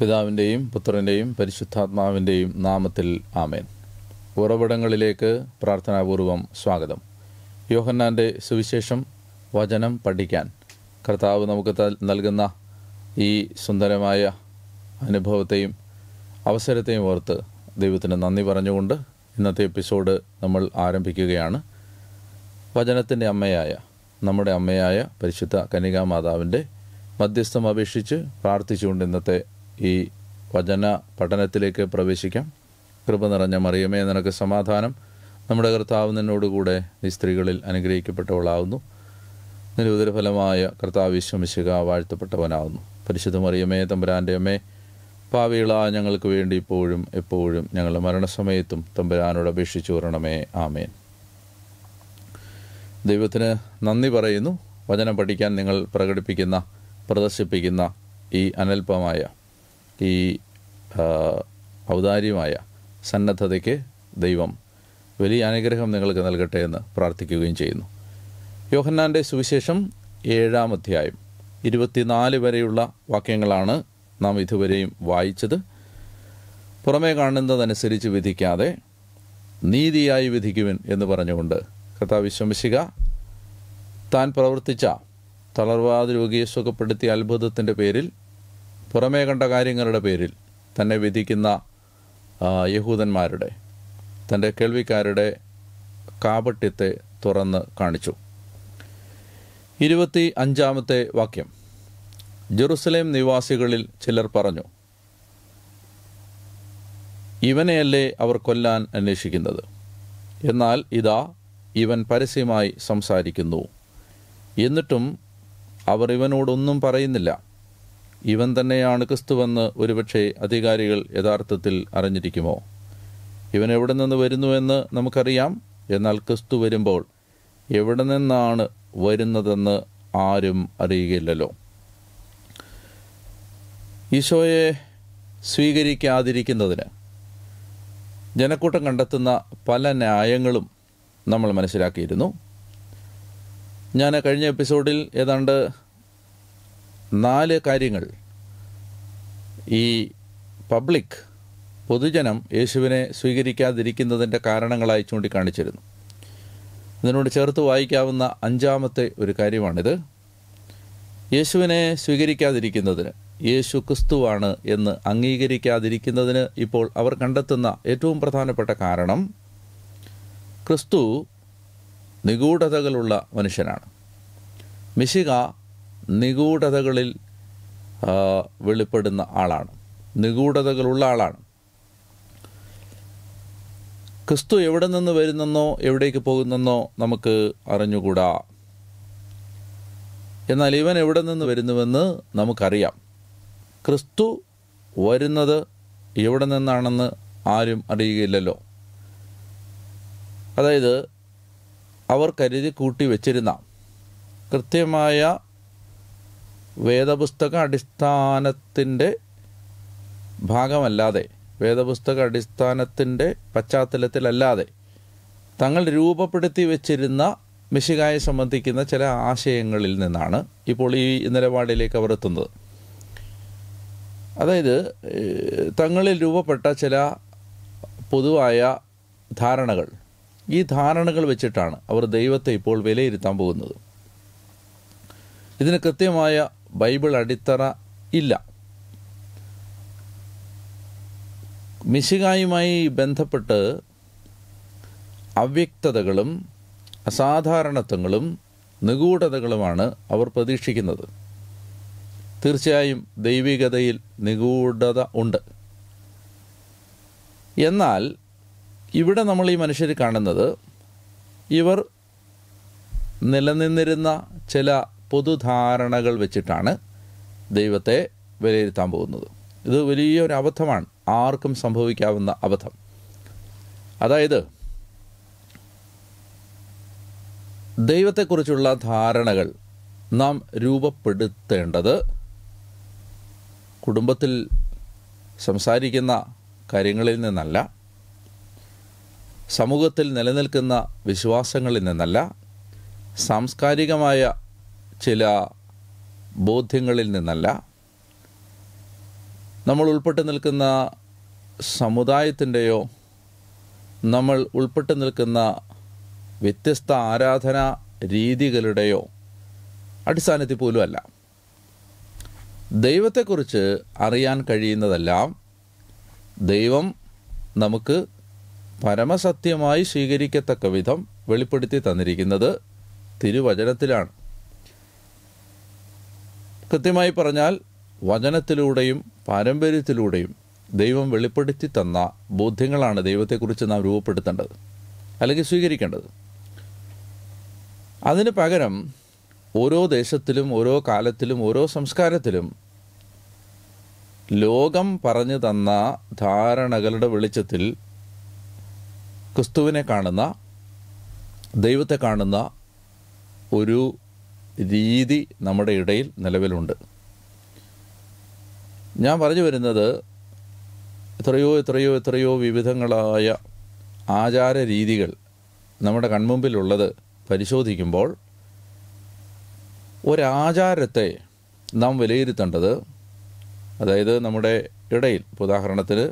പിതാവിൻ്റെയും പുത്രൻ്റെയും പരിശുദ്ധാത്മാവിൻ്റെയും നാമത്തിൽ ആമേൻ ഉറവിടങ്ങളിലേക്ക് പ്രാർത്ഥനാപൂർവം സ്വാഗതം യോഹന്നാൻ്റെ സുവിശേഷം വചനം പഠിക്കാൻ കർത്താവ് നമുക്ക് നൽകുന്ന ഈ സുന്ദരമായ അനുഭവത്തെയും അവസരത്തെയും ഓർത്ത് ദൈവത്തിന് നന്ദി പറഞ്ഞുകൊണ്ട് ഇന്നത്തെ എപ്പിസോഡ് നമ്മൾ ആരംഭിക്കുകയാണ് വചനത്തിൻ്റെ അമ്മയായ നമ്മുടെ അമ്മയായ പരിശുദ്ധ കനികാ മാതാവിൻ്റെ മധ്യസ്ഥം അപേക്ഷിച്ച് പ്രാർത്ഥിച്ചുകൊണ്ട് ഇന്നത്തെ ഈ വചന പഠനത്തിലേക്ക് പ്രവേശിക്കാം കൃപ നിറഞ്ഞ മറിയമേ നിനക്ക് സമാധാനം നമ്മുടെ കർത്താവ് നിന്നോടുകൂടെ ഈ സ്ത്രീകളിൽ അനുഗ്രഹിക്കപ്പെട്ടവളാവുന്നു നിന്റെ കർത്താവ് വിശ്വമിശുക വാഴ്ത്തപ്പെട്ടവനാവുന്നു പരിശുദ്ധ മറിയമേ തമ്പുരാൻ്റെ അമ്മേ പാവിള ഞങ്ങൾക്ക് വേണ്ടി ഇപ്പോഴും എപ്പോഴും ഞങ്ങളുടെ മരണസമയത്തും തമ്പുരാനോട് അപേക്ഷിച്ചു വരണമേ ആമേൻ ദൈവത്തിന് നന്ദി പറയുന്നു വചനം പഠിക്കാൻ നിങ്ങൾ പ്രകടിപ്പിക്കുന്ന പ്രദർശിപ്പിക്കുന്ന ഈ അനൽപമായ ഈ ഔദാര്യമായ സന്നദ്ധതയ്ക്ക് ദൈവം വലിയ അനുഗ്രഹം നിങ്ങൾക്ക് നൽകട്ടെ എന്ന് പ്രാർത്ഥിക്കുകയും ചെയ്യുന്നു യോഹന്നാൻ്റെ സുവിശേഷം ഏഴാം അധ്യായം ഇരുപത്തിനാല് വരെയുള്ള വാക്യങ്ങളാണ് നാം ഇതുവരെയും വായിച്ചത് പുറമേ കാണുന്നതനുസരിച്ച് വിധിക്കാതെ നീതിയായി വിധിക്കുവിൻ എന്ന് പറഞ്ഞുകൊണ്ട് കർത്താവ് ശംശിക താൻ പ്രവർത്തിച്ച തളർവാദ രോഗിയെ സുഖപ്പെടുത്തിയ അത്ഭുതത്തിൻ്റെ പേരിൽ പുറമേ കണ്ട കാര്യങ്ങളുടെ പേരിൽ തന്നെ വിധിക്കുന്ന യഹൂദന്മാരുടെ തൻ്റെ കേൾവിക്കാരുടെ കാപട്യത്തെ തുറന്ന് കാണിച്ചു ഇരുപത്തി അഞ്ചാമത്തെ വാക്യം ജെറുസലേം നിവാസികളിൽ ചിലർ പറഞ്ഞു ഇവനെയല്ലേ അവർ കൊല്ലാൻ അന്വേഷിക്കുന്നത് എന്നാൽ ഇതാ ഇവൻ പരസ്യമായി സംസാരിക്കുന്നു എന്നിട്ടും അവർ ഇവനോടൊന്നും പറയുന്നില്ല ഇവൻ തന്നെയാണ് ക്രിസ്തുവെന്ന് ഒരുപക്ഷെ അധികാരികൾ യഥാർത്ഥത്തിൽ അറിഞ്ഞിരിക്കുമോ ഇവൻ എവിടെ നിന്ന് വരുന്നുവെന്ന് നമുക്കറിയാം എന്നാൽ ക്രിസ്തു വരുമ്പോൾ എവിടെ നിന്നാണ് വരുന്നതെന്ന് ആരും അറിയുകയില്ലല്ലോ ഈശോയെ സ്വീകരിക്കാതിരിക്കുന്നതിന് ജനക്കൂട്ടം കണ്ടെത്തുന്ന പല ന്യായങ്ങളും നമ്മൾ മനസ്സിലാക്കിയിരുന്നു ഞാൻ കഴിഞ്ഞ എപ്പിസോഡിൽ ഏതാണ്ട് നാല് കാര്യങ്ങൾ ഈ പബ്ലിക് പൊതുജനം യേശുവിനെ സ്വീകരിക്കാതിരിക്കുന്നതിൻ്റെ കാരണങ്ങളായി ചൂണ്ടിക്കാണിച്ചിരുന്നു ഇതിനോട് ചേർത്ത് വായിക്കാവുന്ന അഞ്ചാമത്തെ ഒരു കാര്യമാണിത് യേശുവിനെ സ്വീകരിക്കാതിരിക്കുന്നതിന് യേശു ക്രിസ്തുവാണ് എന്ന് അംഗീകരിക്കാതിരിക്കുന്നതിന് ഇപ്പോൾ അവർ കണ്ടെത്തുന്ന ഏറ്റവും പ്രധാനപ്പെട്ട കാരണം ക്രിസ്തു നിഗൂഢതകളുള്ള മനുഷ്യനാണ് മിശിക നിഗൂഢതകളിൽ വെളിപ്പെടുന്ന ആളാണ് നിഗൂഢതകളുള്ള ആളാണ് ക്രിസ്തു എവിടെ നിന്ന് വരുന്നെന്നോ എവിടേക്ക് പോകുന്നെന്നോ നമുക്ക് അറിഞ്ഞുകൂടാ എന്നാൽ ഇവൻ എവിടെ നിന്ന് വരുന്നുവെന്ന് നമുക്കറിയാം ക്രിസ്തു വരുന്നത് എവിടെ നിന്നാണെന്ന് ആരും അറിയുകയില്ലല്ലോ അതായത് അവർ കരുതി കൂട്ടി വച്ചിരുന്ന കൃത്യമായ വേദപുസ്തക അടിസ്ഥാനത്തിൻ്റെ ഭാഗമല്ലാതെ വേദപുസ്തക അടിസ്ഥാനത്തിൻ്റെ പശ്ചാത്തലത്തിലല്ലാതെ തങ്ങൾ രൂപപ്പെടുത്തി വെച്ചിരുന്ന മിശികായെ സംബന്ധിക്കുന്ന ചില ആശയങ്ങളിൽ നിന്നാണ് ഇപ്പോൾ ഈ നിലപാടിലേക്ക് അവർ എത്തുന്നത് അതായത് തങ്ങളിൽ രൂപപ്പെട്ട ചില പൊതുവായ ധാരണകൾ ഈ ധാരണകൾ വെച്ചിട്ടാണ് അവർ ദൈവത്തെ ഇപ്പോൾ വിലയിരുത്താൻ പോകുന്നത് ഇതിന് കൃത്യമായ ബൈബിൾ അടിത്തറ ഇല്ല മിശികായുമായി ബന്ധപ്പെട്ട് അവ്യക്തതകളും അസാധാരണത്വങ്ങളും നിഗൂഢതകളുമാണ് അവർ പ്രതീക്ഷിക്കുന്നത് തീർച്ചയായും ദൈവികതയിൽ നിഗൂഢത ഉണ്ട് എന്നാൽ ഇവിടെ നമ്മൾ ഈ മനുഷ്യർ കാണുന്നത് ഇവർ നിലനിന്നിരുന്ന ചില പൊതുധാരണകൾ വെച്ചിട്ടാണ് ദൈവത്തെ വിലയിരുത്താൻ പോകുന്നത് ഇത് വലിയൊരു അബദ്ധമാണ് ആർക്കും സംഭവിക്കാവുന്ന അബദ്ധം അതായത് ദൈവത്തെക്കുറിച്ചുള്ള ധാരണകൾ നാം രൂപപ്പെടുത്തേണ്ടത് കുടുംബത്തിൽ സംസാരിക്കുന്ന കാര്യങ്ങളിൽ നിന്നല്ല സമൂഹത്തിൽ നിലനിൽക്കുന്ന വിശ്വാസങ്ങളിൽ നിന്നല്ല സാംസ്കാരികമായ ചില ബോധ്യങ്ങളിൽ നിന്നല്ല നമ്മൾ ഉൾപ്പെട്ട് നിൽക്കുന്ന സമുദായത്തിൻ്റെയോ നമ്മൾ ഉൾപ്പെട്ട് നിൽക്കുന്ന വ്യത്യസ്ത ആരാധന രീതികളുടെയോ അടിസ്ഥാനത്തിൽ പോലും അല്ല ദൈവത്തെക്കുറിച്ച് അറിയാൻ കഴിയുന്നതെല്ലാം ദൈവം നമുക്ക് പരമസത്യമായി സ്വീകരിക്കത്തക്ക വിധം വെളിപ്പെടുത്തി തന്നിരിക്കുന്നത് തിരുവചനത്തിലാണ് കൃത്യമായി പറഞ്ഞാൽ വചനത്തിലൂടെയും പാരമ്പര്യത്തിലൂടെയും ദൈവം വെളിപ്പെടുത്തി തന്ന ബോധ്യങ്ങളാണ് ദൈവത്തെക്കുറിച്ച് നാം രൂപപ്പെടുത്തേണ്ടത് അല്ലെങ്കിൽ സ്വീകരിക്കേണ്ടത് അതിന് പകരം ഓരോ ദേശത്തിലും ഓരോ കാലത്തിലും ഓരോ സംസ്കാരത്തിലും ലോകം പറഞ്ഞു തന്ന ധാരണകളുടെ വെളിച്ചത്തിൽ ക്രിസ്തുവിനെ കാണുന്ന ദൈവത്തെ കാണുന്ന ഒരു രീതി നമ്മുടെ ഇടയിൽ നിലവിലുണ്ട് ഞാൻ പറഞ്ഞു വരുന്നത് എത്രയോ എത്രയോ എത്രയോ വിവിധങ്ങളായ ആചാര രീതികൾ നമ്മുടെ കൺമുമ്പിലുള്ളത് പരിശോധിക്കുമ്പോൾ ഒരാചാരത്തെ നാം വിലയിരുത്തേണ്ടത് അതായത് നമ്മുടെ ഇടയിൽ ഉദാഹരണത്തിന്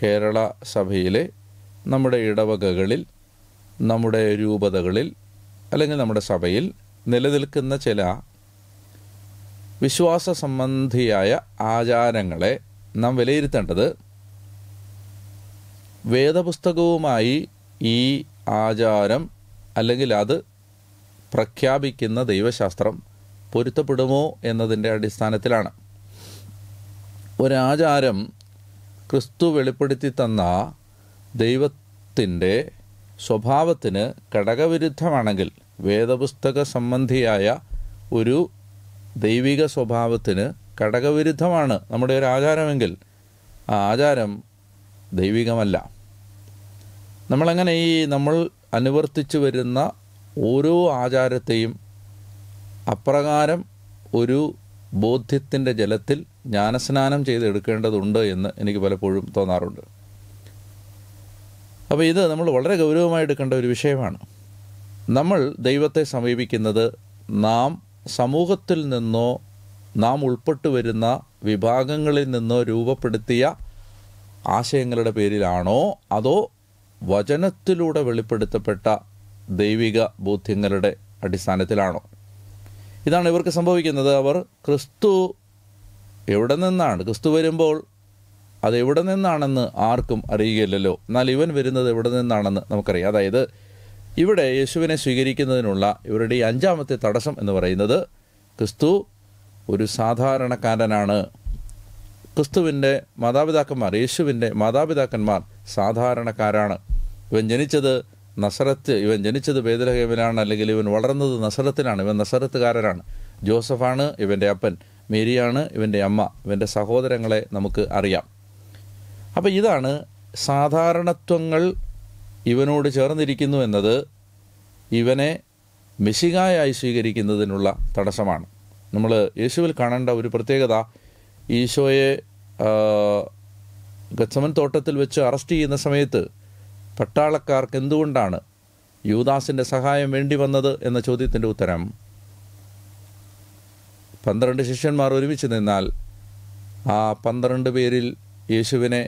കേരള സഭയിലെ നമ്മുടെ ഇടവകകളിൽ നമ്മുടെ രൂപതകളിൽ അല്ലെങ്കിൽ നമ്മുടെ സഭയിൽ നിലനിൽക്കുന്ന ചില വിശ്വാസ സംബന്ധിയായ ആചാരങ്ങളെ നാം വിലയിരുത്തേണ്ടത് വേദപുസ്തകവുമായി ഈ ആചാരം അല്ലെങ്കിൽ അത് പ്രഖ്യാപിക്കുന്ന ദൈവശാസ്ത്രം പൊരുത്തപ്പെടുമോ എന്നതിൻ്റെ അടിസ്ഥാനത്തിലാണ് ഒരാചാരം ക്രിസ്തു വെളിപ്പെടുത്തി തന്ന ദൈവത്തിൻ്റെ സ്വഭാവത്തിന് ഘടകവിരുദ്ധമാണെങ്കിൽ വേദപുസ്തക സംബന്ധിയായ ഒരു ദൈവിക സ്വഭാവത്തിന് ഘടകവിരുദ്ധമാണ് നമ്മുടെ ഒരു ആചാരമെങ്കിൽ ആ ആചാരം ദൈവികമല്ല നമ്മളങ്ങനെ ഈ നമ്മൾ അനുവർത്തിച്ചു വരുന്ന ഓരോ ആചാരത്തെയും അപ്രകാരം ഒരു ബോധ്യത്തിൻ്റെ ജലത്തിൽ ജ്ഞാനസ്നാനം ചെയ്തെടുക്കേണ്ടതുണ്ട് എന്ന് എനിക്ക് പലപ്പോഴും തോന്നാറുണ്ട് അപ്പോൾ ഇത് നമ്മൾ വളരെ ഗൗരവമായി എടുക്കേണ്ട ഒരു വിഷയമാണ് നമ്മൾ ദൈവത്തെ സമീപിക്കുന്നത് നാം സമൂഹത്തിൽ നിന്നോ നാം ഉൾപ്പെട്ടു വരുന്ന വിഭാഗങ്ങളിൽ നിന്നോ രൂപപ്പെടുത്തിയ ആശയങ്ങളുടെ പേരിലാണോ അതോ വചനത്തിലൂടെ വെളിപ്പെടുത്തപ്പെട്ട ദൈവിക ബോധ്യങ്ങളുടെ അടിസ്ഥാനത്തിലാണോ ഇതാണ് ഇവർക്ക് സംഭവിക്കുന്നത് അവർ ക്രിസ്തു എവിടെ നിന്നാണ് ക്രിസ്തു വരുമ്പോൾ അത് എവിടെ നിന്നാണെന്ന് ആർക്കും അറിയുകയില്ലല്ലോ എന്നാൽ ഇവൻ വരുന്നത് എവിടെ നിന്നാണെന്ന് നമുക്കറിയാം അതായത് ഇവിടെ യേശുവിനെ സ്വീകരിക്കുന്നതിനുള്ള ഇവരുടെ ഈ അഞ്ചാമത്തെ തടസ്സം എന്ന് പറയുന്നത് ക്രിസ്തു ഒരു സാധാരണക്കാരനാണ് ക്രിസ്തുവിൻ്റെ മാതാപിതാക്കന്മാർ യേശുവിൻ്റെ മാതാപിതാക്കന്മാർ സാധാരണക്കാരാണ് ഇവൻ ജനിച്ചത് നസറത്ത് ഇവൻ ജനിച്ചത് ബേദലഹേമിലാണ് അല്ലെങ്കിൽ ഇവൻ വളർന്നത് നസറത്തിലാണ് ഇവൻ നസറത്തുകാരനാണ് ജോസഫാണ് ഇവൻ്റെ അപ്പൻ മേരിയാണ് ഇവൻ്റെ അമ്മ ഇവൻ്റെ സഹോദരങ്ങളെ നമുക്ക് അറിയാം അപ്പോൾ ഇതാണ് സാധാരണത്വങ്ങൾ ഇവനോട് ചേർന്നിരിക്കുന്നു എന്നത് ഇവനെ മെസ്സികായായി സ്വീകരിക്കുന്നതിനുള്ള തടസ്സമാണ് നമ്മൾ യേശുവിൽ കാണേണ്ട ഒരു പ്രത്യേകത ഈശോയെ ഗച്ചമൻ തോട്ടത്തിൽ വെച്ച് അറസ്റ്റ് ചെയ്യുന്ന സമയത്ത് പട്ടാളക്കാർക്ക് എന്തുകൊണ്ടാണ് യുവദാസിൻ്റെ സഹായം വേണ്ടി വന്നത് എന്ന ചോദ്യത്തിൻ്റെ ഉത്തരം പന്ത്രണ്ട് ശിഷ്യന്മാർ ഒരുമിച്ച് നിന്നാൽ ആ പന്ത്രണ്ട് പേരിൽ യേശുവിനെ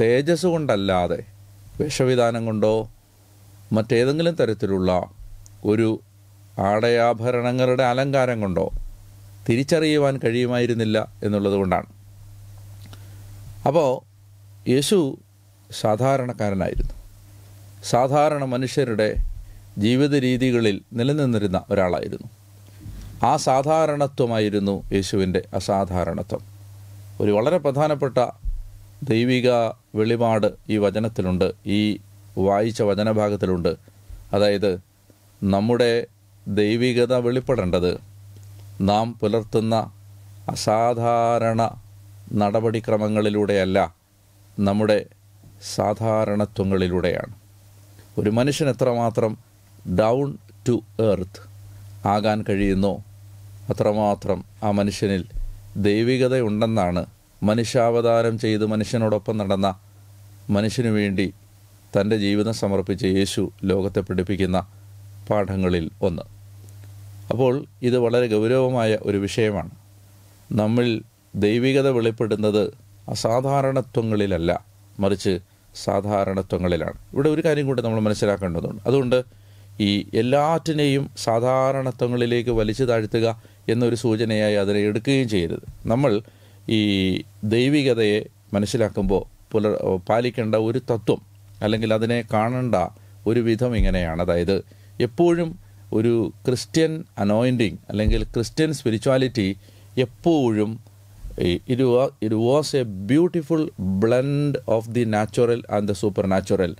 തേജസ് കൊണ്ടല്ലാതെ വേഷവിധാനം കൊണ്ടോ മറ്റേതെങ്കിലും തരത്തിലുള്ള ഒരു ആടയാഭരണങ്ങളുടെ അലങ്കാരം കൊണ്ടോ തിരിച്ചറിയുവാൻ കഴിയുമായിരുന്നില്ല എന്നുള്ളത് കൊണ്ടാണ് അപ്പോൾ യേശു സാധാരണക്കാരനായിരുന്നു സാധാരണ മനുഷ്യരുടെ ജീവിത രീതികളിൽ നിലനിന്നിരുന്ന ഒരാളായിരുന്നു ആ സാധാരണത്വമായിരുന്നു യേശുവിൻ്റെ അസാധാരണത്വം ഒരു വളരെ പ്രധാനപ്പെട്ട ദൈവിക വെളിപാട് ഈ വചനത്തിലുണ്ട് ഈ വായിച്ച വചനഭാഗത്തിലുണ്ട് അതായത് നമ്മുടെ ദൈവികത വെളിപ്പെടേണ്ടത് നാം പുലർത്തുന്ന അസാധാരണ നടപടിക്രമങ്ങളിലൂടെയല്ല നമ്മുടെ സാധാരണത്വങ്ങളിലൂടെയാണ് ഒരു മനുഷ്യൻ എത്രമാത്രം ഡൗൺ ടു എർത്ത് ആകാൻ കഴിയുന്നോ അത്രമാത്രം ആ മനുഷ്യനിൽ ദൈവികതയുണ്ടെന്നാണ് മനുഷ്യാവതാരം ചെയ്ത് മനുഷ്യനോടൊപ്പം നടന്ന മനുഷ്യനു വേണ്ടി തൻ്റെ ജീവിതം സമർപ്പിച്ച യേശു ലോകത്തെ പഠിപ്പിക്കുന്ന പാഠങ്ങളിൽ ഒന്ന് അപ്പോൾ ഇത് വളരെ ഗൗരവമായ ഒരു വിഷയമാണ് നമ്മിൽ ദൈവികത വെളിപ്പെടുന്നത് അസാധാരണത്വങ്ങളിലല്ല മറിച്ച് സാധാരണത്വങ്ങളിലാണ് ഇവിടെ ഒരു കാര്യം കൂടി നമ്മൾ മനസ്സിലാക്കേണ്ടതുണ്ട് അതുകൊണ്ട് ഈ എല്ലാറ്റിനെയും സാധാരണത്വങ്ങളിലേക്ക് വലിച്ചു താഴ്ത്തുക എന്നൊരു സൂചനയായി അതിനെ എടുക്കുകയും ചെയ്യരുത് നമ്മൾ ഈ ദൈവികതയെ മനസ്സിലാക്കുമ്പോൾ പുലർ പാലിക്കേണ്ട ഒരു തത്വം അല്ലെങ്കിൽ അതിനെ കാണേണ്ട ഒരു വിധം ഇങ്ങനെയാണ് അതായത് എപ്പോഴും ഒരു ക്രിസ്ത്യൻ അനോയിൻറ്റിങ് അല്ലെങ്കിൽ ക്രിസ്ത്യൻ സ്പിരിച്വാലിറ്റി എപ്പോഴും it it was a beautiful blend of the natural and the supernatural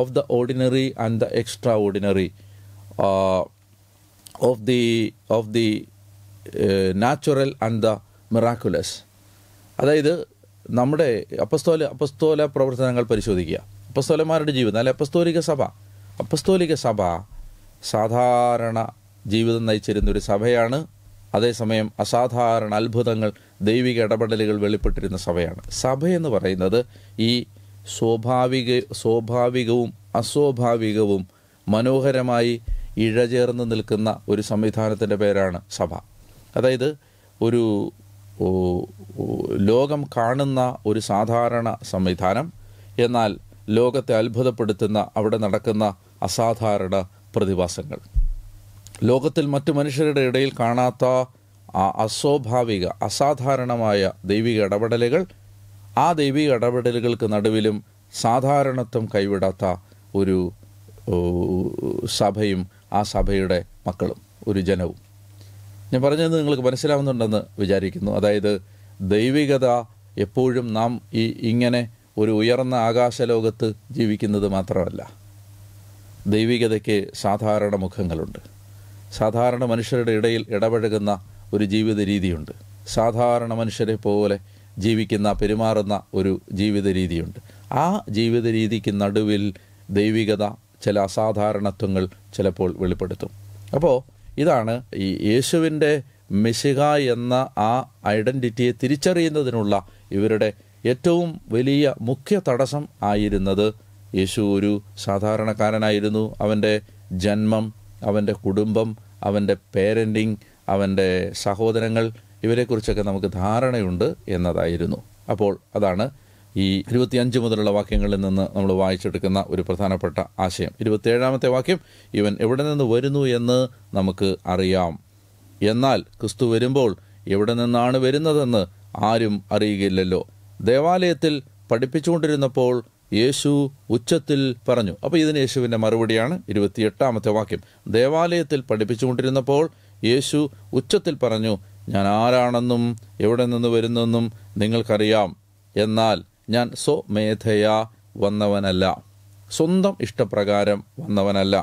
of the ordinary and the extraordinary of the of the natural and the miraculous അതായത് നമ്മുടെ അപ്പസ്തോല അപ്പസ്തോല പ്രവർത്തനങ്ങൾ പരിശോധിക്കുക അപ്പസ്തോലന്മാരുടെ ജീവിതം അല്ലെ അപ്പസ്തോലിക സഭ അപ്പസ്തോലിക സഭ സാധാരണ ജീവിതം നയിച്ചിരുന്ന ഒരു സഭയാണ് അതേസമയം അസാധാരണ അത്ഭുതങ്ങൾ ദൈവിക ഇടപെടലുകൾ വെളിപ്പെട്ടിരുന്ന സഭയാണ് സഭ എന്ന് പറയുന്നത് ഈ സ്വാഭാവിക സ്വാഭാവികവും അസ്വാഭാവികവും മനോഹരമായി ഇഴചേർന്ന് നിൽക്കുന്ന ഒരു സംവിധാനത്തിൻ്റെ പേരാണ് സഭ അതായത് ഒരു ലോകം കാണുന്ന ഒരു സാധാരണ സംവിധാനം എന്നാൽ ലോകത്തെ അത്ഭുതപ്പെടുത്തുന്ന അവിടെ നടക്കുന്ന അസാധാരണ പ്രതിഭാസങ്ങൾ ലോകത്തിൽ മറ്റു മനുഷ്യരുടെ ഇടയിൽ കാണാത്ത ആ അസ്വാഭാവിക അസാധാരണമായ ദൈവിക ഇടപെടലുകൾ ആ ദൈവിക ഇടപെടലുകൾക്ക് നടുവിലും സാധാരണത്വം കൈവിടാത്ത ഒരു സഭയും ആ സഭയുടെ മക്കളും ഒരു ജനവും ഞാൻ പറഞ്ഞത് നിങ്ങൾക്ക് മനസ്സിലാവുന്നുണ്ടെന്ന് വിചാരിക്കുന്നു അതായത് ദൈവികത എപ്പോഴും നാം ഈ ഇങ്ങനെ ഒരു ഉയർന്ന ആകാശലോകത്ത് ജീവിക്കുന്നത് മാത്രമല്ല ദൈവികതയ്ക്ക് സാധാരണ മുഖങ്ങളുണ്ട് സാധാരണ മനുഷ്യരുടെ ഇടയിൽ ഇടപഴകുന്ന ഒരു ജീവിത രീതിയുണ്ട് സാധാരണ മനുഷ്യരെ പോലെ ജീവിക്കുന്ന പെരുമാറുന്ന ഒരു ജീവിത രീതിയുണ്ട് ആ ജീവിത രീതിക്ക് നടുവിൽ ദൈവികത ചില അസാധാരണത്വങ്ങൾ ചിലപ്പോൾ വെളിപ്പെടുത്തും അപ്പോൾ ഇതാണ് ഈ യേശുവിൻ്റെ മെസ്സിഹ എന്ന ആ ഐഡൻറ്റിറ്റിയെ തിരിച്ചറിയുന്നതിനുള്ള ഇവരുടെ ഏറ്റവും വലിയ മുഖ്യ തടസ്സം ആയിരുന്നത് യേശു ഒരു സാധാരണക്കാരനായിരുന്നു അവൻ്റെ ജന്മം അവൻ്റെ കുടുംബം അവൻ്റെ പേരൻറ്റിങ് അവൻ്റെ സഹോദരങ്ങൾ ഇവരെക്കുറിച്ചൊക്കെ നമുക്ക് ധാരണയുണ്ട് എന്നതായിരുന്നു അപ്പോൾ അതാണ് ഈ ഇരുപത്തിയഞ്ച് മുതലുള്ള വാക്യങ്ങളിൽ നിന്ന് നമ്മൾ വായിച്ചെടുക്കുന്ന ഒരു പ്രധാനപ്പെട്ട ആശയം ഇരുപത്തിയേഴാമത്തെ വാക്യം ഇവൻ എവിടെ നിന്ന് വരുന്നു എന്ന് നമുക്ക് അറിയാം എന്നാൽ ക്രിസ്തു വരുമ്പോൾ എവിടെ നിന്നാണ് വരുന്നതെന്ന് ആരും അറിയുകയില്ലല്ലോ ദേവാലയത്തിൽ പഠിപ്പിച്ചുകൊണ്ടിരുന്നപ്പോൾ യേശു ഉച്ചത്തിൽ പറഞ്ഞു അപ്പോൾ ഇതിന് യേശുവിൻ്റെ മറുപടിയാണ് ഇരുപത്തിയെട്ടാമത്തെ വാക്യം ദേവാലയത്തിൽ പഠിപ്പിച്ചുകൊണ്ടിരുന്നപ്പോൾ യേശു ഉച്ചത്തിൽ പറഞ്ഞു ഞാൻ ആരാണെന്നും എവിടെ നിന്ന് വരുന്നെന്നും നിങ്ങൾക്കറിയാം എന്നാൽ ഞാൻ സ്വമേധയ വന്നവനല്ല സ്വന്തം ഇഷ്ടപ്രകാരം വന്നവനല്ല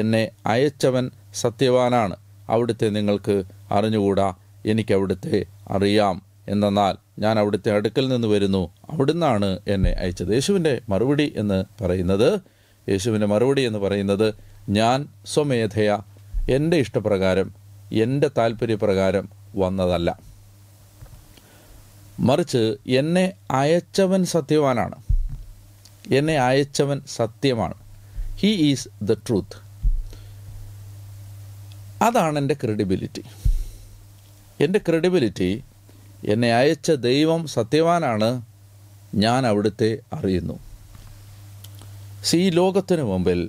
എന്നെ അയച്ചവൻ സത്യവാനാണ് അവിടുത്തെ നിങ്ങൾക്ക് അറിഞ്ഞുകൂടാ എനിക്കവിടുത്തെ അറിയാം എന്നാൽ ഞാൻ അവിടുത്തെ അടുക്കൽ നിന്ന് വരുന്നു അവിടുന്നാണ് എന്നെ അയച്ചത് യേശുവിൻ്റെ മറുപടി എന്ന് പറയുന്നത് യേശുവിൻ്റെ മറുപടി എന്ന് പറയുന്നത് ഞാൻ സ്വമേധയ എൻ്റെ ഇഷ്ടപ്രകാരം എൻ്റെ താല്പര്യപ്രകാരം വന്നതല്ല മറിച്ച് എന്നെ അയച്ചവൻ സത്യവാനാണ് എന്നെ അയച്ചവൻ സത്യമാണ് ഹീ ഈസ് ദ ട്രൂത്ത് അതാണ് എൻ്റെ ക്രെഡിബിലിറ്റി എൻ്റെ ക്രെഡിബിലിറ്റി എന്നെ അയച്ച ദൈവം സത്യവാനാണ് ഞാൻ അവിടുത്തെ അറിയുന്നു സി ലോകത്തിനു മുമ്പിൽ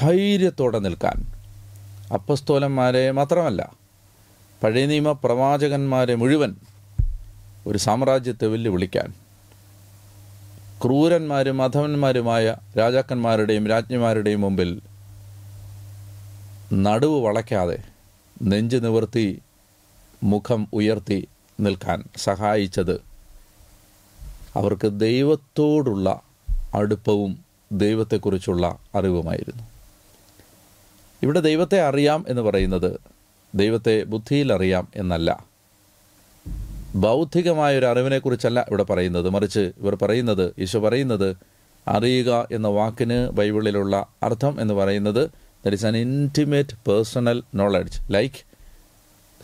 ധൈര്യത്തോടെ നിൽക്കാൻ അപ്പസ്തോലന്മാരെ മാത്രമല്ല പഴയ നിയമ പ്രവാചകന്മാരെ മുഴുവൻ ഒരു സാമ്രാജ്യത്തെ വെല്ലുവിളിക്കാൻ ക്രൂരന്മാരും അധവന്മാരുമായ രാജാക്കന്മാരുടെയും രാജ്ഞിമാരുടെയും മുമ്പിൽ നടുവ് വളയ്ക്കാതെ നെഞ്ച് നിവർത്തി മുഖം ഉയർത്തി നിൽക്കാൻ സഹായിച്ചത് അവർക്ക് ദൈവത്തോടുള്ള അടുപ്പവും ദൈവത്തെക്കുറിച്ചുള്ള അറിവുമായിരുന്നു ഇവിടെ ദൈവത്തെ അറിയാം എന്ന് പറയുന്നത് ദൈവത്തെ ബുദ്ധിയിൽ അറിയാം എന്നല്ല ബൗദ്ധികമായ ഒരു അറിവിനെക്കുറിച്ചല്ല ഇവിടെ പറയുന്നത് മറിച്ച് ഇവർ പറയുന്നത് ഈശോ പറയുന്നത് അറിയുക എന്ന വാക്കിന് ബൈബിളിലുള്ള അർത്ഥം എന്ന് പറയുന്നത് that is an intimate personal knowledge like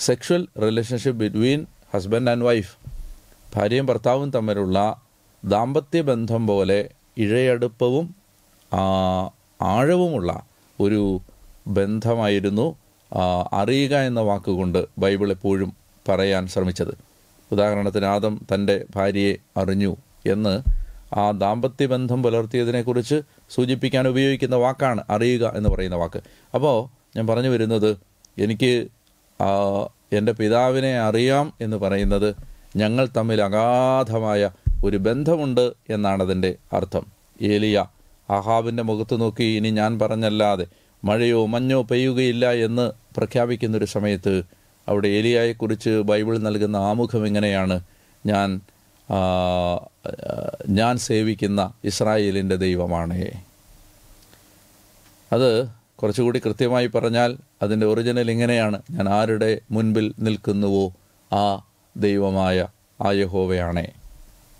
sexual relationship between husband and wife ഭാര്യയും ഭർത്താവും തമ്മിലുള്ള ദാമ്പത്യ ബന്ധം പോലെ ഇഴയടുപ്പവും ആഴവുമുള്ള ഒരു ബന്ധമായിരുന്നു അറിയുക എന്ന വാക്കുകൊണ്ട് ബൈബിൾ എപ്പോഴും പറയാൻ ശ്രമിച്ചത് ഉദാഹരണത്തിന് ആദം തൻ്റെ ഭാര്യയെ അറിഞ്ഞു എന്ന് ആ ദാമ്പത്യ ബന്ധം പുലർത്തിയതിനെക്കുറിച്ച് സൂചിപ്പിക്കാൻ ഉപയോഗിക്കുന്ന വാക്കാണ് അറിയുക എന്ന് പറയുന്ന വാക്ക് അപ്പോൾ ഞാൻ പറഞ്ഞു വരുന്നത് എനിക്ക് എൻ്റെ പിതാവിനെ അറിയാം എന്ന് പറയുന്നത് ഞങ്ങൾ തമ്മിൽ അഗാധമായ ഒരു ബന്ധമുണ്ട് എന്നാണതിൻ്റെ അർത്ഥം ഏലിയ അഹാബിൻ്റെ മുഖത്ത് നോക്കി ഇനി ഞാൻ പറഞ്ഞല്ലാതെ മഴയോ മഞ്ഞോ പെയ്യുകയില്ല എന്ന് പ്രഖ്യാപിക്കുന്നൊരു സമയത്ത് അവിടെ ഏലിയായെക്കുറിച്ച് ബൈബിൾ നൽകുന്ന ആമുഖം എങ്ങനെയാണ് ഞാൻ ഞാൻ സേവിക്കുന്ന ഇസ്രായേലിൻ്റെ ദൈവമാണ് അത് കുറച്ചുകൂടി കൃത്യമായി പറഞ്ഞാൽ അതിൻ്റെ ഒറിജിനൽ ഇങ്ങനെയാണ് ഞാൻ ആരുടെ മുൻപിൽ നിൽക്കുന്നുവോ ആ ദൈവമായ ആ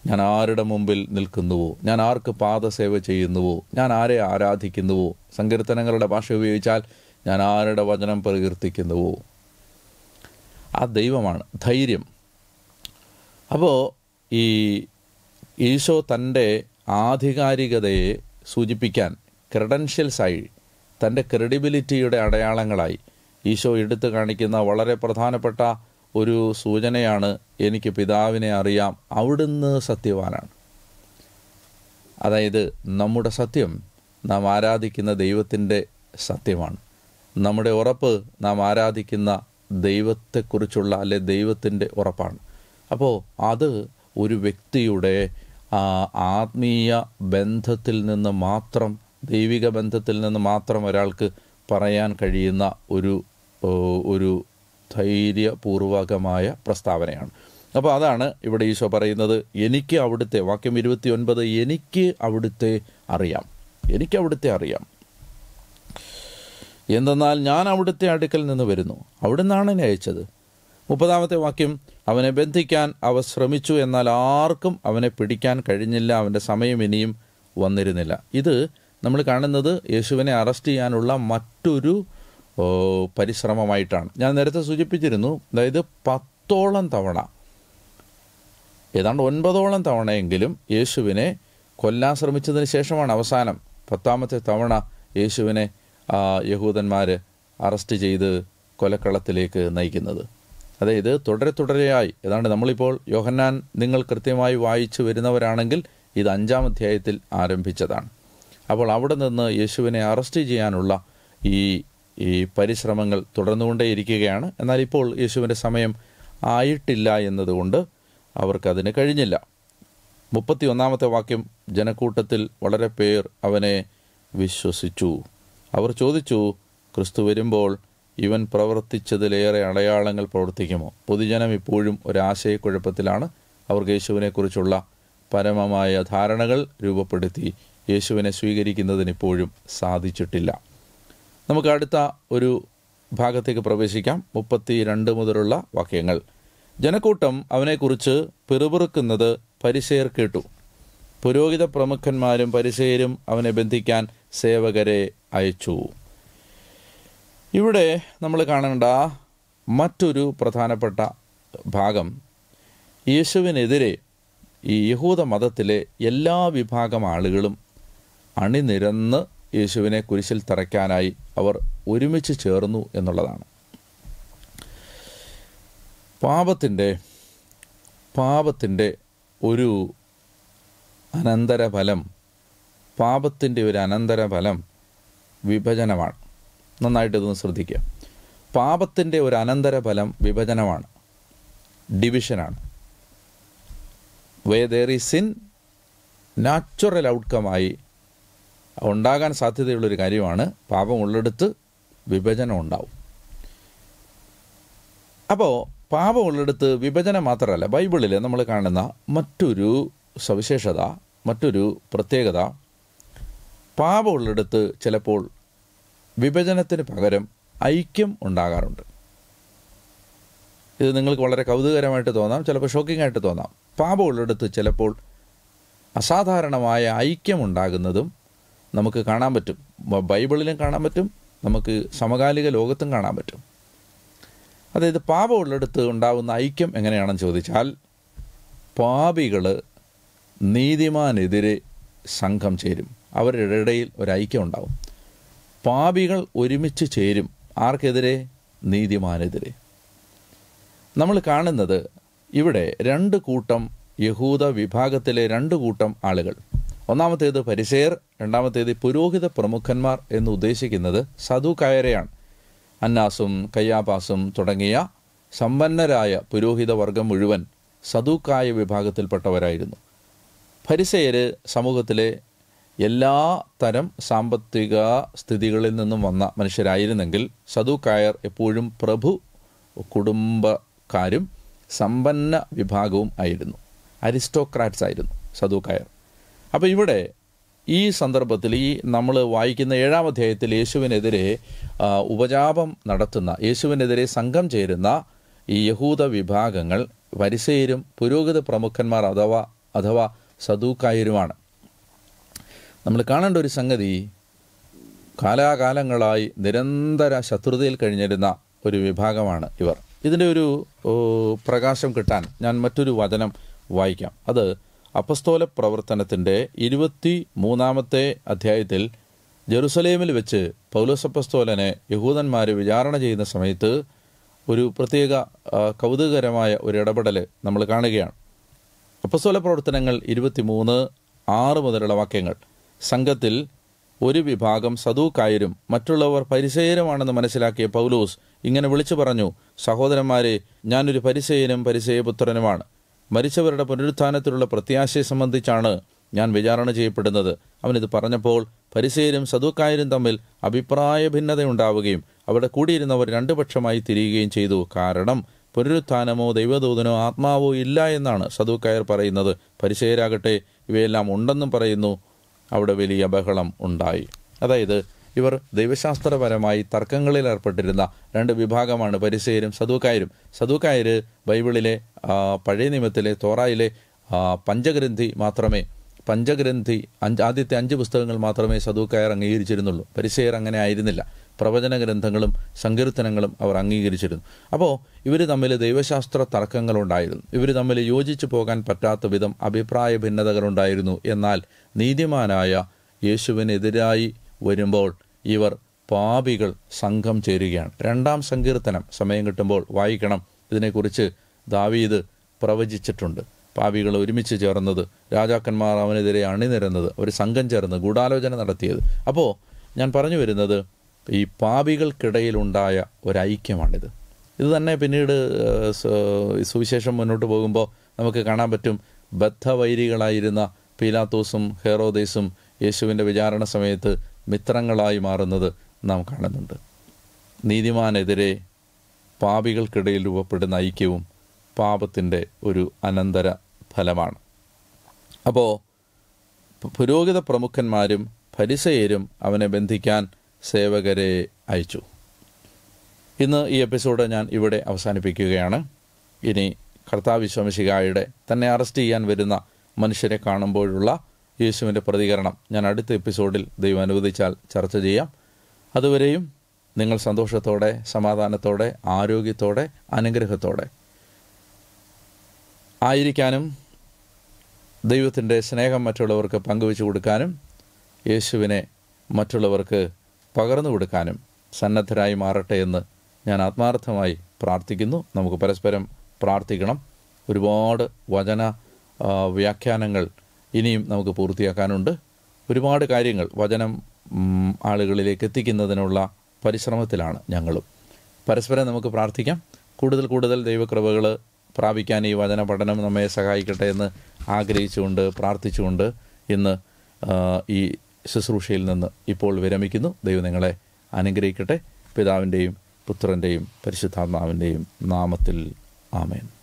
ഞാൻ ആരുടെ മുമ്പിൽ നിൽക്കുന്നുവോ ഞാൻ ആർക്ക് പാദസേവ ചെയ്യുന്നുവോ ഞാൻ ആരെ ആരാധിക്കുന്നുവോ സങ്കീർത്തനങ്ങളുടെ ഭാഷ ഉപയോഗിച്ചാൽ ഞാൻ ആരുടെ വചനം പ്രകീർത്തിക്കുന്നുവോ ആ ദൈവമാണ് ധൈര്യം അപ്പോൾ ഈ ഈശോ തൻ്റെ ആധികാരികതയെ സൂചിപ്പിക്കാൻ ക്രെഡൻഷ്യൽസായി തൻ്റെ ക്രെഡിബിലിറ്റിയുടെ അടയാളങ്ങളായി ഈശോ എടുത്തു കാണിക്കുന്ന വളരെ പ്രധാനപ്പെട്ട ഒരു സൂചനയാണ് എനിക്ക് പിതാവിനെ അറിയാം അവിടുന്ന് സത്യവാനാണ് അതായത് നമ്മുടെ സത്യം നാം ആരാധിക്കുന്ന ദൈവത്തിൻ്റെ സത്യമാണ് നമ്മുടെ ഉറപ്പ് നാം ആരാധിക്കുന്ന ദൈവത്തെക്കുറിച്ചുള്ള അല്ലെ ദൈവത്തിൻ്റെ ഉറപ്പാണ് അപ്പോൾ അത് ഒരു വ്യക്തിയുടെ ആത്മീയ ബന്ധത്തിൽ നിന്ന് മാത്രം ദൈവിക ബന്ധത്തിൽ നിന്ന് മാത്രം ഒരാൾക്ക് പറയാൻ കഴിയുന്ന ഒരു ഒരു ധൈര്യപൂർവകമായ പ്രസ്താവനയാണ് അപ്പോൾ അതാണ് ഇവിടെ ഈശോ പറയുന്നത് എനിക്ക് അവിടുത്തെ വാക്യം ഇരുപത്തി ഒൻപത് എനിക്ക് അവിടുത്തെ അറിയാം എനിക്ക് അവിടുത്തെ അറിയാം എന്തെന്നാൽ ഞാൻ അവിടുത്തെ അടുക്കൽ നിന്ന് വരുന്നു അവിടുന്നാണ് എന്നെ അയച്ചത് മുപ്പതാമത്തെ വാക്യം അവനെ ബന്ധിക്കാൻ അവ ശ്രമിച്ചു എന്നാൽ ആർക്കും അവനെ പിടിക്കാൻ കഴിഞ്ഞില്ല അവൻ്റെ സമയം ഇനിയും വന്നിരുന്നില്ല ഇത് നമ്മൾ കാണുന്നത് യേശുവിനെ അറസ്റ്റ് ചെയ്യാനുള്ള മറ്റൊരു പരിശ്രമമായിട്ടാണ് ഞാൻ നേരത്തെ സൂചിപ്പിച്ചിരുന്നു അതായത് പത്തോളം തവണ ഏതാണ്ട് ഒൻപതോളം തവണയെങ്കിലും യേശുവിനെ കൊല്ലാൻ ശ്രമിച്ചതിന് ശേഷമാണ് അവസാനം പത്താമത്തെ തവണ യേശുവിനെ യഹൂദന്മാർ അറസ്റ്റ് ചെയ്ത് കൊലക്കളത്തിലേക്ക് നയിക്കുന്നത് അതായത് തുടരെ തുടരെയായി ഏതാണ്ട് നമ്മളിപ്പോൾ യോഹന്നാൻ നിങ്ങൾ കൃത്യമായി വായിച്ചു വരുന്നവരാണെങ്കിൽ ഇത് അഞ്ചാം അധ്യായത്തിൽ ആരംഭിച്ചതാണ് അപ്പോൾ അവിടെ നിന്ന് യേശുവിനെ അറസ്റ്റ് ചെയ്യാനുള്ള ഈ ഈ പരിശ്രമങ്ങൾ തുടർന്നുകൊണ്ടേയിരിക്കുകയാണ് എന്നാൽ ഇപ്പോൾ യേശുവിൻ്റെ സമയം ആയിട്ടില്ല എന്നതുകൊണ്ട് അവർക്കതിന് കഴിഞ്ഞില്ല മുപ്പത്തി ഒന്നാമത്തെ വാക്യം ജനക്കൂട്ടത്തിൽ വളരെ പേർ അവനെ വിശ്വസിച്ചു അവർ ചോദിച്ചു ക്രിസ്തു വരുമ്പോൾ ഇവൻ പ്രവർത്തിച്ചതിലേറെ അടയാളങ്ങൾ പ്രവർത്തിക്കുമോ പൊതുജനം ഇപ്പോഴും ഒരാശയക്കുഴപ്പത്തിലാണ് അവർ യേശുവിനെക്കുറിച്ചുള്ള പരമമായ ധാരണകൾ രൂപപ്പെടുത്തി യേശുവിനെ സ്വീകരിക്കുന്നതിന് ഇപ്പോഴും സാധിച്ചിട്ടില്ല നമുക്ക് അടുത്ത ഒരു ഭാഗത്തേക്ക് പ്രവേശിക്കാം മുപ്പത്തി രണ്ട് മുതലുള്ള വാക്യങ്ങൾ ജനക്കൂട്ടം അവനെക്കുറിച്ച് പിറുപിറുക്കുന്നത് പരിസേർ കേട്ടു പുരോഹിത പ്രമുഖന്മാരും പരിസേരും അവനെ ബന്ധിക്കാൻ സേവകരെ അയച്ചു ഇവിടെ നമ്മൾ കാണേണ്ട മറ്റൊരു പ്രധാനപ്പെട്ട ഭാഗം യേശുവിനെതിരെ ഈ യഹൂദ മതത്തിലെ എല്ലാ വിഭാഗം ആളുകളും അണിനിരന്ന് യേശുവിനെ കുരിശിൽ തറയ്ക്കാനായി അവർ ഒരുമിച്ച് ചേർന്നു എന്നുള്ളതാണ് പാപത്തിൻ്റെ പാപത്തിൻ്റെ ഒരു അനന്തരഫലം പാപത്തിൻ്റെ ഒരു അനന്തരഫലം വിഭജനമാണ് നന്നായിട്ട് ശ്രദ്ധിക്കുക പാപത്തിൻ്റെ ഒരു അനന്തരഫലം വിഭജനമാണ് ഡിവിഷനാണ് where there is sin natural ഔട്ട്കമായി ഉണ്ടാകാൻ സാധ്യതയുള്ളൊരു കാര്യമാണ് പാപം ഉള്ളെടുത്ത് വിഭജനം ഉണ്ടാവും അപ്പോൾ പാപം ഉള്ളെടുത്ത് വിഭജനം മാത്രമല്ല ബൈബിളിൽ നമ്മൾ കാണുന്ന മറ്റൊരു സവിശേഷത മറ്റൊരു പ്രത്യേകത പാപം ഉള്ളെടുത്ത് ചിലപ്പോൾ വിഭജനത്തിന് പകരം ഐക്യം ഉണ്ടാകാറുണ്ട് ഇത് നിങ്ങൾക്ക് വളരെ കൗതുകരമായിട്ട് തോന്നാം ചിലപ്പോൾ ഷോക്കിംഗ് ആയിട്ട് തോന്നാം പാപം ഉള്ളെടുത്ത് ചിലപ്പോൾ അസാധാരണമായ ഐക്യം ഉണ്ടാകുന്നതും നമുക്ക് കാണാൻ പറ്റും ബൈബിളിലും കാണാൻ പറ്റും നമുക്ക് സമകാലിക ലോകത്തും കാണാൻ പറ്റും അതായത് പാപമുള്ളിടത്ത് ഉണ്ടാകുന്ന ഐക്യം എങ്ങനെയാണെന്ന് ചോദിച്ചാൽ പാപികൾ നീതിമാനെതിരെ സംഘം ചേരും അവരുടെ ഇടയിൽ ഒരു ഐക്യം ഉണ്ടാവും പാപികൾ ഒരുമിച്ച് ചേരും ആർക്കെതിരെ നീതിമാനെതിരെ നമ്മൾ കാണുന്നത് ഇവിടെ രണ്ട് കൂട്ടം യഹൂദ വിഭാഗത്തിലെ രണ്ട് കൂട്ടം ആളുകൾ ഒന്നാമത്തേത് പരിസേർ രണ്ടാമത്തേത് പുരോഹിത പ്രമുഖന്മാർ എന്ന് ഉദ്ദേശിക്കുന്നത് സധു കയറയാണ് അന്നാസും കയ്യാപാസും തുടങ്ങിയ സമ്പന്നരായ പുരോഹിത വർഗം മുഴുവൻ സദൂക്കായ വിഭാഗത്തിൽപ്പെട്ടവരായിരുന്നു പരിസയര് സമൂഹത്തിലെ എല്ലാ തരം സാമ്പത്തിക സ്ഥിതികളിൽ നിന്നും വന്ന മനുഷ്യരായിരുന്നെങ്കിൽ സദൂക്കായർ എപ്പോഴും പ്രഭു കുടുംബക്കാരും സമ്പന്ന വിഭാഗവും ആയിരുന്നു അരിസ്റ്റോക്രാറ്റ്സ് ആയിരുന്നു സദൂക്കായർ അപ്പോൾ ഇവിടെ ഈ സന്ദർഭത്തിൽ ഈ നമ്മൾ വായിക്കുന്ന ഏഴാം അധ്യായത്തിൽ യേശുവിനെതിരെ ഉപജാപം നടത്തുന്ന യേശുവിനെതിരെ സംഘം ചേരുന്ന ഈ യഹൂദ വിഭാഗങ്ങൾ പരിസയരും പുരോഗത പ്രമുഖന്മാർ അഥവാ അഥവാ സദൂക്കായരുമാണ് നമ്മൾ കാണേണ്ട ഒരു സംഗതി കാലാകാലങ്ങളായി നിരന്തര ശത്രുതയിൽ കഴിഞ്ഞിരുന്ന ഒരു വിഭാഗമാണ് ഇവർ ഇതിൻ്റെ ഒരു പ്രകാശം കിട്ടാൻ ഞാൻ മറ്റൊരു വചനം വായിക്കാം അത് അപ്പസ്തോല പ്രവർത്തനത്തിൻ്റെ ഇരുപത്തി മൂന്നാമത്തെ അധ്യായത്തിൽ ജെറുസലേമിൽ വെച്ച് പൗലോസപ്പസ്തോലനെ യഹൂദന്മാർ വിചാരണ ചെയ്യുന്ന സമയത്ത് ഒരു പ്രത്യേക കൗതുകകരമായ ഒരു ഇടപെടൽ നമ്മൾ കാണുകയാണ് അപ്പസ്തോല പ്രവർത്തനങ്ങൾ മൂന്ന് ആറ് മുതലുള്ള വാക്യങ്ങൾ സംഘത്തിൽ ഒരു വിഭാഗം സദൂക്കായരും മറ്റുള്ളവർ പരിസേയരുമാണെന്ന് മനസ്സിലാക്കിയ പൗലോസ് ഇങ്ങനെ വിളിച്ചു പറഞ്ഞു സഹോദരന്മാരെ ഞാനൊരു പരിസേയനും പരിസേയപുത്രനുമാണ് മരിച്ചവരുടെ പുനരുത്ഥാനത്തിലുള്ള പ്രത്യാശയെ സംബന്ധിച്ചാണ് ഞാൻ വിചാരണ ചെയ്യപ്പെടുന്നത് അവനിത് പറഞ്ഞപ്പോൾ പരിസേരും സദുക്കായരും തമ്മിൽ അഭിപ്രായ ഭിന്നതയുണ്ടാവുകയും അവിടെ കൂടിയിരുന്നവർ രണ്ടു പക്ഷമായി തിരിയുകയും ചെയ്തു കാരണം പുനരുത്ഥാനമോ ദൈവദൂതനോ ആത്മാവോ ഇല്ല എന്നാണ് സദുക്കായർ പറയുന്നത് പരിസേരാകട്ടെ ഇവയെല്ലാം ഉണ്ടെന്നും പറയുന്നു അവിടെ വലിയ ബഹളം ഉണ്ടായി അതായത് ഇവർ ദൈവശാസ്ത്രപരമായി തർക്കങ്ങളിൽ ഏർപ്പെട്ടിരുന്ന രണ്ട് വിഭാഗമാണ് പരിസയരും സദൂക്കായരും സദൂക്കായർ ബൈബിളിലെ പഴയ നിയമത്തിലെ തോറായിലെ പഞ്ചഗ്രന്ഥി മാത്രമേ പഞ്ചഗ്രന്ഥി അഞ്ച് ആദ്യത്തെ അഞ്ച് പുസ്തകങ്ങൾ മാത്രമേ സദൂക്കായർ അംഗീകരിച്ചിരുന്നുള്ളൂ പരിസയർ അങ്ങനെ ആയിരുന്നില്ല പ്രവചന ഗ്രന്ഥങ്ങളും സങ്കീർത്തനങ്ങളും അവർ അംഗീകരിച്ചിരുന്നു അപ്പോൾ ഇവർ തമ്മിൽ ദൈവശാസ്ത്ര തർക്കങ്ങളുണ്ടായിരുന്നു ഇവർ തമ്മിൽ യോജിച്ചു പോകാൻ പറ്റാത്ത വിധം അഭിപ്രായ ഭിന്നതകളുണ്ടായിരുന്നു എന്നാൽ നീതിമാനായ യേശുവിനെതിരായി വരുമ്പോൾ ഇവർ പാപികൾ സംഘം ചേരുകയാണ് രണ്ടാം സങ്കീർത്തനം സമയം കിട്ടുമ്പോൾ വായിക്കണം ഇതിനെക്കുറിച്ച് ദാവീദ് പ്രവചിച്ചിട്ടുണ്ട് പാപികൾ ഒരുമിച്ച് ചേർന്നത് രാജാക്കന്മാർ അവനെതിരെ അണിനിരുന്നത് ഒരു സംഘം ചേർന്ന് ഗൂഢാലോചന നടത്തിയത് അപ്പോൾ ഞാൻ പറഞ്ഞു വരുന്നത് ഈ പാപികൾക്കിടയിലുണ്ടായ ഒരു ഇത് തന്നെ പിന്നീട് സുവിശേഷം മുന്നോട്ട് പോകുമ്പോൾ നമുക്ക് കാണാൻ പറ്റും ബദ്ധവൈരികളായിരുന്ന പീലാത്തോസും ഹെറോദേസും യേശുവിൻ്റെ വിചാരണ സമയത്ത് മിത്രങ്ങളായി മാറുന്നത് നാം കാണുന്നുണ്ട് നീതിമാനെതിരെ പാപികൾക്കിടയിൽ രൂപപ്പെടുന്ന ഐക്യവും പാപത്തിൻ്റെ ഒരു അനന്തര ഫലമാണ് അപ്പോൾ പുരോഹിത പ്രമുഖന്മാരും പരിസയരും അവനെ ബന്ധിക്കാൻ സേവകരെ അയച്ചു ഇന്ന് ഈ എപ്പിസോഡ് ഞാൻ ഇവിടെ അവസാനിപ്പിക്കുകയാണ് ഇനി കർത്താവ് തന്നെ അറസ്റ്റ് ചെയ്യാൻ വരുന്ന മനുഷ്യരെ കാണുമ്പോഴുള്ള യേശുവിൻ്റെ പ്രതികരണം ഞാൻ അടുത്ത എപ്പിസോഡിൽ ദൈവം അനുവദിച്ചാൽ ചർച്ച ചെയ്യാം അതുവരെയും നിങ്ങൾ സന്തോഷത്തോടെ സമാധാനത്തോടെ ആരോഗ്യത്തോടെ അനുഗ്രഹത്തോടെ ആയിരിക്കാനും ദൈവത്തിൻ്റെ സ്നേഹം മറ്റുള്ളവർക്ക് പങ്കുവെച്ചു കൊടുക്കാനും യേശുവിനെ മറ്റുള്ളവർക്ക് പകർന്നു കൊടുക്കാനും സന്നദ്ധരായി മാറട്ടെ എന്ന് ഞാൻ ആത്മാർത്ഥമായി പ്രാർത്ഥിക്കുന്നു നമുക്ക് പരസ്പരം പ്രാർത്ഥിക്കണം ഒരുപാട് വചന വ്യാഖ്യാനങ്ങൾ ഇനിയും നമുക്ക് പൂർത്തിയാക്കാനുണ്ട് ഒരുപാട് കാര്യങ്ങൾ വചനം ആളുകളിലേക്ക് എത്തിക്കുന്നതിനുള്ള പരിശ്രമത്തിലാണ് ഞങ്ങളും പരസ്പരം നമുക്ക് പ്രാർത്ഥിക്കാം കൂടുതൽ കൂടുതൽ ദൈവകൃപകൾ പ്രാപിക്കാൻ ഈ വചന പഠനം നമ്മെ സഹായിക്കട്ടെ എന്ന് ആഗ്രഹിച്ചുകൊണ്ട് പ്രാർത്ഥിച്ചുകൊണ്ട് ഇന്ന് ഈ ശുശ്രൂഷയിൽ നിന്ന് ഇപ്പോൾ വിരമിക്കുന്നു ദൈവം നിങ്ങളെ അനുഗ്രഹിക്കട്ടെ പിതാവിൻ്റെയും പുത്രൻ്റെയും പരിശുദ്ധാത്മാവിൻ്റെയും നാമത്തിൽ ആമേൻ